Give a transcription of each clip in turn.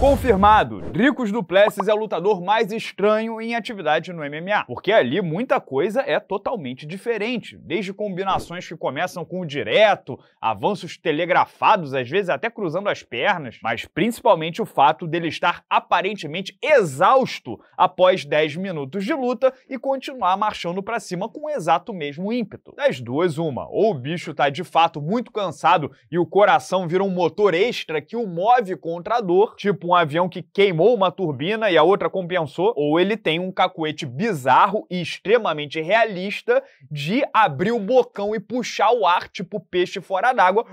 Confirmado, Dricos Duplessis é o lutador mais estranho em atividade no MMA, porque ali muita coisa é totalmente diferente, desde combinações que começam com o direto, avanços telegrafados, às vezes até cruzando as pernas, mas principalmente o fato dele estar aparentemente exausto após 10 minutos de luta e continuar marchando para cima com o exato mesmo ímpeto. Das duas, uma, ou o bicho tá de fato muito cansado e o coração vira um motor extra que o move contra a dor, tipo um avião que queimou uma turbina e a outra compensou, ou ele tem um cacuete bizarro e extremamente realista de abrir o bocão e puxar o ar tipo peixe fora d'água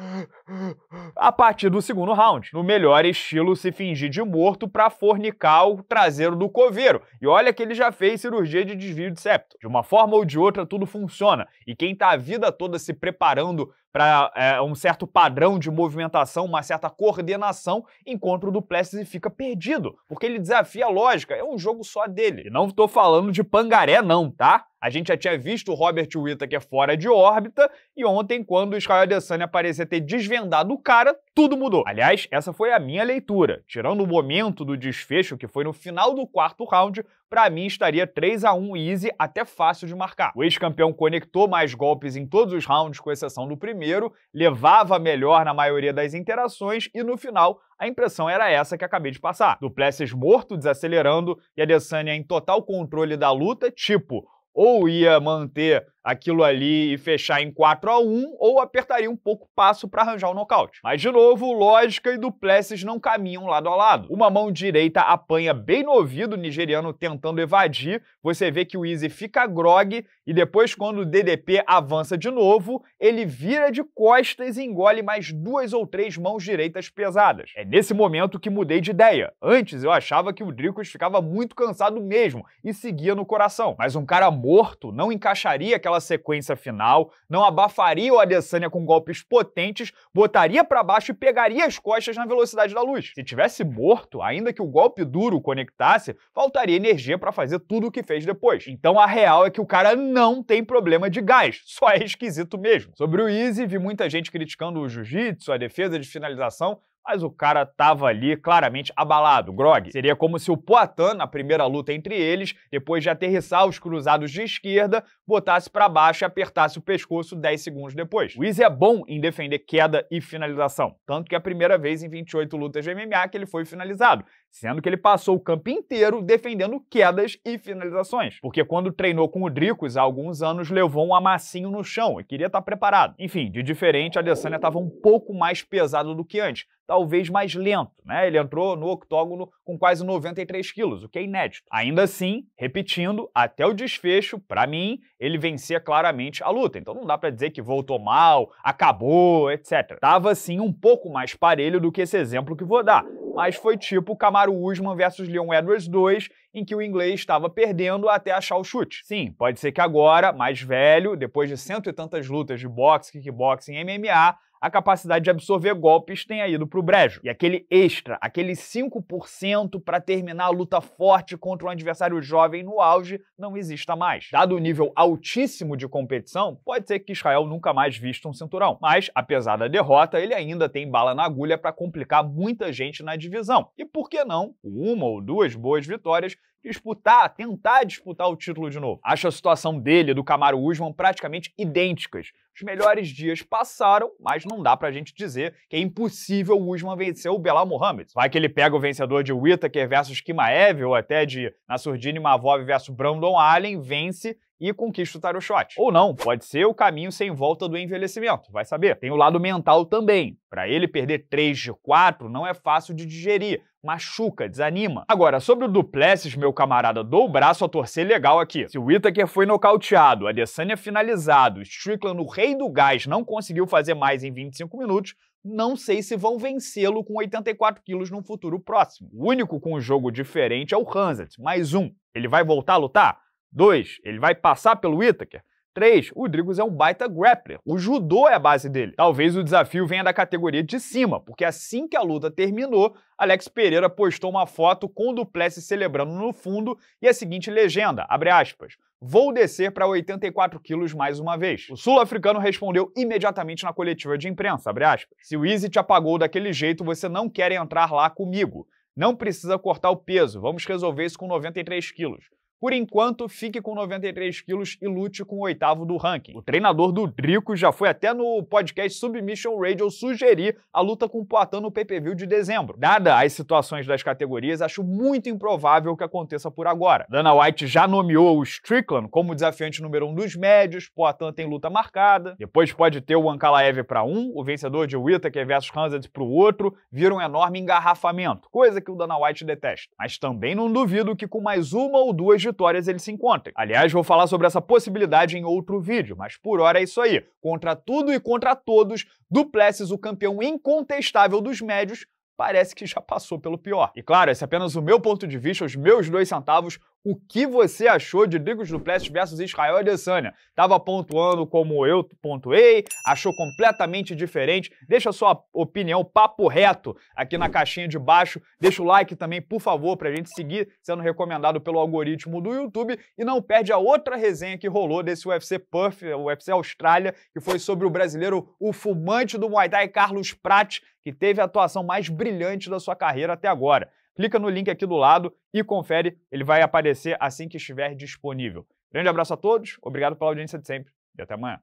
a partir do segundo round. No melhor estilo, se fingir de morto para fornicar o traseiro do coveiro. E olha que ele já fez cirurgia de desvio de septo. De uma forma ou de outra, tudo funciona. E quem tá a vida toda se preparando para é, um certo padrão de movimentação, uma certa coordenação, enquanto o Duplessis fica perdido, porque ele desafia a lógica, é um jogo só dele. E não estou falando de pangaré não, tá? A gente já tinha visto o Robert Whittaker é fora de órbita e ontem, quando o Israel Adesanya parecia ter desvendado o cara, tudo mudou. Aliás, essa foi a minha leitura. Tirando o momento do desfecho, que foi no final do quarto round, para mim estaria 3 a 1 easy, até fácil de marcar. O ex-campeão conectou mais golpes em todos os rounds, com exceção do primeiro, levava melhor na maioria das interações e no final a impressão era essa que acabei de passar. Duplessis morto, desacelerando, e Adesanya em total controle da luta, tipo ou ia manter aquilo ali e fechar em 4 a 1 ou apertaria um pouco o passo para arranjar o um nocaute. Mas de novo, lógica e Duplessis não caminham lado a lado. Uma mão direita apanha bem no ouvido o nigeriano tentando evadir, você vê que o Easy fica grog e depois quando o DDP avança de novo, ele vira de costas e engole mais duas ou três mãos direitas pesadas. É nesse momento que mudei de ideia. Antes eu achava que o Dricos ficava muito cansado mesmo e seguia no coração, mas um cara morto não encaixaria aquela naquela sequência final, não abafaria o Adesanya com golpes potentes, botaria para baixo e pegaria as costas na velocidade da luz. Se tivesse morto, ainda que o golpe duro conectasse, faltaria energia para fazer tudo o que fez depois. Então a real é que o cara não tem problema de gás, só é esquisito mesmo. Sobre o Easy, vi muita gente criticando o jiu-jitsu, a defesa de finalização, mas o cara estava ali claramente abalado. Grog seria como se o Poitin, na primeira luta entre eles, depois de aterrissar os cruzados de esquerda, botasse para baixo e apertasse o pescoço 10 segundos depois. O Izzy é bom em defender queda e finalização, tanto que é a primeira vez em 28 lutas de MMA que ele foi finalizado sendo que ele passou o campo inteiro defendendo quedas e finalizações, porque quando treinou com o Dricos há alguns anos levou um amassinho no chão e queria estar tá preparado. Enfim, de diferente, a Adesanya estava um pouco mais pesado do que antes, talvez mais lento, né? Ele entrou no octógono com quase 93 quilos, o que é inédito. Ainda assim, repetindo, até o desfecho, para mim, ele vencia claramente a luta. Então não dá para dizer que voltou mal, acabou, etc. Tava assim um pouco mais parelho do que esse exemplo que vou dar mas foi tipo Camaro Usman versus Leon Edwards 2 em que o inglês estava perdendo até achar o chute. Sim, pode ser que agora, mais velho, depois de cento e tantas lutas de boxe, kickboxing, MMA, a capacidade de absorver golpes tenha ido para o brejo. E aquele extra, aquele 5% para terminar a luta forte contra um adversário jovem no auge, não exista mais. Dado o nível altíssimo de competição, pode ser que Israel nunca mais vista um cinturão. Mas, apesar da derrota, ele ainda tem bala na agulha para complicar muita gente na divisão. E por que não, uma ou duas boas vitórias disputar, tentar disputar o título de novo. Acho a situação dele do Camaro Usman praticamente idênticas. Os melhores dias passaram, mas não dá pra gente dizer que é impossível o Usman vencer o Belal Mohamed. Vai que ele pega o vencedor de Whittaker versus Kimaev ou até de Nasurdini Mavov versus Brandon Allen, vence e conquista o tarot shot. Ou não, pode ser o caminho sem volta do envelhecimento, vai saber. Tem o lado mental também. Para ele perder 3 de 4 não é fácil de digerir, machuca, desanima. Agora, sobre o Duplessis, meu camarada, dou o braço a torcer legal aqui. Se o Itaker foi nocauteado, Adesanya é finalizado, Strickland, o rei do gás, não conseguiu fazer mais em 25 minutos, não sei se vão vencê-lo com 84 quilos num futuro próximo. O único com um jogo diferente é o Hanset, mais um. Ele vai voltar a lutar? 2. Ele vai passar pelo Itaker. 3. O Drigos é um baita grappler. O judô é a base dele. Talvez o desafio venha da categoria de cima, porque assim que a luta terminou, Alex Pereira postou uma foto com o Duplessis celebrando no fundo e a seguinte legenda, abre aspas, vou descer para 84 quilos mais uma vez. O sul-africano respondeu imediatamente na coletiva de imprensa, abre aspas, se o Easy te apagou daquele jeito, você não quer entrar lá comigo. Não precisa cortar o peso, vamos resolver isso com 93 quilos. Por enquanto, fique com 93 quilos e lute com o oitavo do ranking. O treinador do Drico já foi até no podcast Submission Radio sugerir a luta com o Poitin no PPV de dezembro. Dada as situações das categorias, acho muito improvável que aconteça por agora. Dana White já nomeou o Strickland como desafiante número um dos médios, Poitin tem luta marcada, depois pode ter o Ankalaev para um, o vencedor de Whittaker versus Hansen para o outro, vira um enorme engarrafamento, coisa que o Dana White detesta. Mas também não duvido que com mais uma ou duas de vitórias eles se encontrem. Aliás, vou falar sobre essa possibilidade em outro vídeo, mas por hora é isso aí. Contra tudo e contra todos, Duplessis, o campeão incontestável dos médios, parece que já passou pelo pior. E claro, esse é apenas o meu ponto de vista, os meus dois centavos o que você achou de Drigos Duplessis versus Israel Adesanya. Tava pontuando como eu pontuei, achou completamente diferente. Deixa sua opinião papo reto aqui na caixinha de baixo. Deixa o like também, por favor, pra gente seguir sendo recomendado pelo algoritmo do YouTube e não perde a outra resenha que rolou desse UFC Puff, UFC Austrália, que foi sobre o brasileiro, o fumante do Muay Thai Carlos Prat, que teve a atuação mais brilhante da sua carreira até agora clica no link aqui do lado e confere, ele vai aparecer assim que estiver disponível. Grande abraço a todos, obrigado pela audiência de sempre e até amanhã.